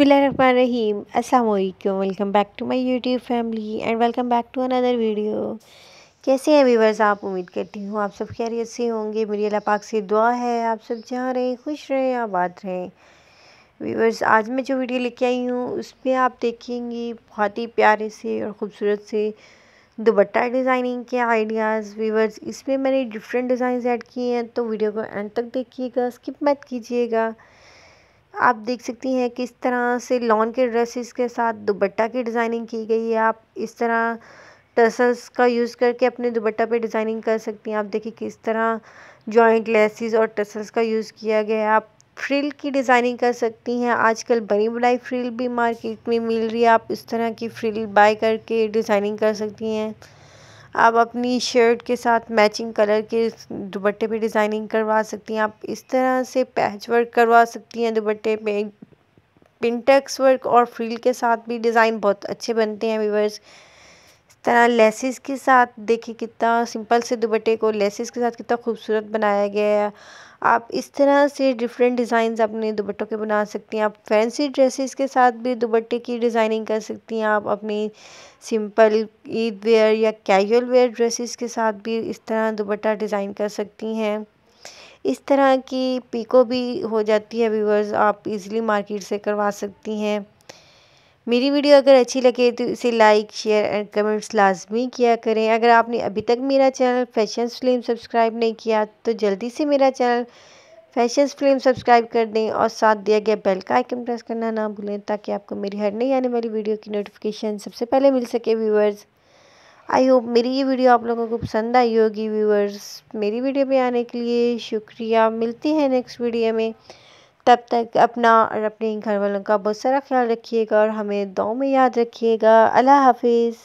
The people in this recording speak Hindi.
बसमीम असलकम welcome back to my YouTube family and welcome back to another video कैसे हैं व्यूवर्स आप उम्मीद करती हूँ आप सब खैरियत से होंगे मेरी अल्लाह पाक से दुआ है आप सब जहाँ रहें खुश रहें आबाद रहें व्यूवर्स आज मैं जो वीडियो लेके आई हूँ उसमें आप देखेंगी बहुत ही प्यारे से और ख़ूबसूरत से दुपट्टा डिज़ाइनिंग के आइडियाज़ व्यूवर्स इसमें मैंने डिफरेंट डिज़ाइन ऐड किए हैं तो वीडियो को एंड तक देखिएगा स्किप मत कीजिएगा आप देख सकती हैं किस तरह से लॉन के ड्रेसेस के साथ दुबट्टा की डिज़ाइनिंग की गई है आप इस तरह टसल्स का यूज़ करके अपने दुबट्टा पे डिज़ाइनिंग कर सकती हैं आप देखिए किस तरह जॉइंट लेसिस और टसल्स का यूज़ किया गया है आप फ्रिल की डिज़ाइनिंग कर सकती हैं आजकल बनी बुलाई फ्रिल भी मार्केट में मिल रही है आप इस तरह की फ्रिल बाय करके डिज़ाइनिंग कर सकती हैं आप अपनी शर्ट के साथ मैचिंग कलर के दुपट्टे पे डिज़ाइनिंग करवा सकती हैं आप इस तरह से पैच वर्क करवा सकती हैं दुपट्टे पे पिंटेक्स वर्क और फ्रील के साथ भी डिज़ाइन बहुत अच्छे बनते हैं व्यूवर्स तरह लेसिस के साथ देखिए कितना सिंपल से दुपट्टे को लेसिस के साथ कितना खूबसूरत बनाया गया है आप इस तरह से डिफरेंट डिज़ाइन अपने दुपट्टों के बना सकती हैं आप फैंसी ड्रेसेस के साथ भी दुपट्टे की डिज़ाइनिंग कर सकती हैं आप अपनी सिंपल ईद वेयर या कैजुअल वेयर ड्रेसेस के साथ भी इस तरह दुपट्टा डिज़ाइन कर सकती हैं इस तरह की पीको भी हो जाती है व्यूवर्स आप इजीली मार्केट से करवा सकती हैं मेरी वीडियो अगर अच्छी लगे तो इसे लाइक शेयर एंड कमेंट्स लाजमी किया करें अगर आपने अभी तक मेरा चैनल फैशन फिल्म सब्सक्राइब नहीं किया तो जल्दी से मेरा चैनल फैशन फिल्म सब्सक्राइब कर दें और साथ दिया गया बेल का आइकन प्रेस करना ना भूलें ताकि आपको मेरी हर नई आने वाली वीडियो की नोटिफिकेशन सबसे पहले मिल सके व्यूवर्स आई होप मेरी ये वीडियो आप लोगों को पसंद आई होगी व्यूवर्स मेरी वीडियो पे आने के लिए शुक्रिया मिलती है नेक्स्ट वीडियो में तब तक अपना और अपने घर वालों का बहुत सारा ख्याल रखिएगा और हमें दो में याद रखिएगा अल्लाह हाफिज़